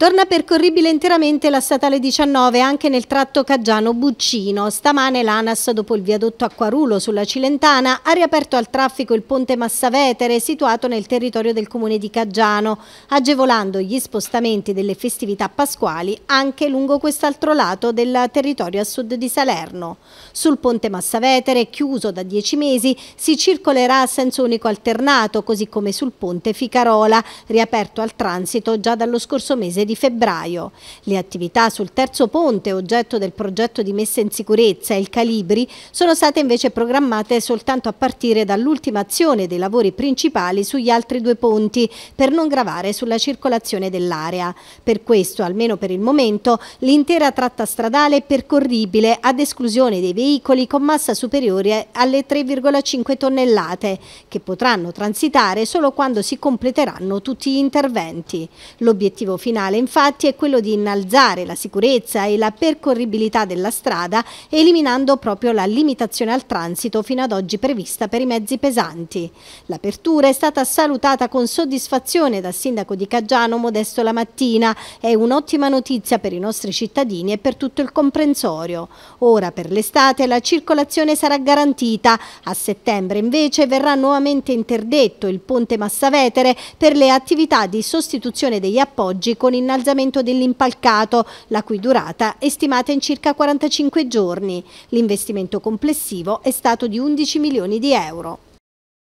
Torna percorribile interamente la statale 19 anche nel tratto Caggiano-Buccino. Stamane l'ANAS, dopo il viadotto Acquarulo sulla Cilentana, ha riaperto al traffico il ponte Massavetere situato nel territorio del comune di Caggiano, agevolando gli spostamenti delle festività pasquali anche lungo quest'altro lato del territorio a sud di Salerno. Sul ponte Massavetere, chiuso da dieci mesi, si circolerà a senso unico alternato, così come sul ponte Ficarola, riaperto al transito già dallo scorso mese di di febbraio. Le attività sul terzo ponte, oggetto del progetto di messa in sicurezza e il Calibri, sono state invece programmate soltanto a partire dall'ultima azione dei lavori principali sugli altri due ponti, per non gravare sulla circolazione dell'area. Per questo, almeno per il momento, l'intera tratta stradale è percorribile ad esclusione dei veicoli con massa superiore alle 3,5 tonnellate, che potranno transitare solo quando si completeranno tutti gli interventi. L'obiettivo finale infatti è quello di innalzare la sicurezza e la percorribilità della strada eliminando proprio la limitazione al transito fino ad oggi prevista per i mezzi pesanti. L'apertura è stata salutata con soddisfazione dal sindaco di Caggiano Modesto la mattina. È un'ottima notizia per i nostri cittadini e per tutto il comprensorio. Ora per l'estate la circolazione sarà garantita. A settembre invece verrà nuovamente interdetto il ponte Massavetere per le attività di sostituzione degli appoggi con il innalzamento dell'impalcato, la cui durata è stimata in circa 45 giorni. L'investimento complessivo è stato di 11 milioni di euro.